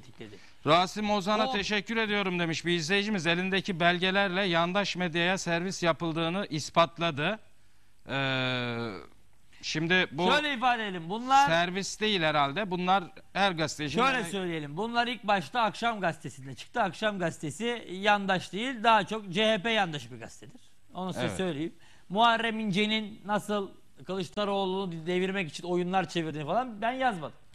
tetikledi. Rasim Ozan'a o... teşekkür ediyorum demiş bir izleyicimiz. Elindeki belgelerle yandaş medyaya servis yapıldığını ispatladı. Ee, şimdi bu Şöyle ifade edelim. Bunlar servis değil herhalde. Bunlar her gazeteci. Şöyle söyleyelim. Bunlar ilk başta Akşam Gazetesi'nde çıktı. Akşam Gazetesi yandaş değil, daha çok CHP yandaş bir gazetedir. Onu size evet. söyleyeyim. Muharrem İnce'nin nasıl Kılıçdaroğlu'nu devirmek için oyunlar çevirdiğini falan ben yazmadım.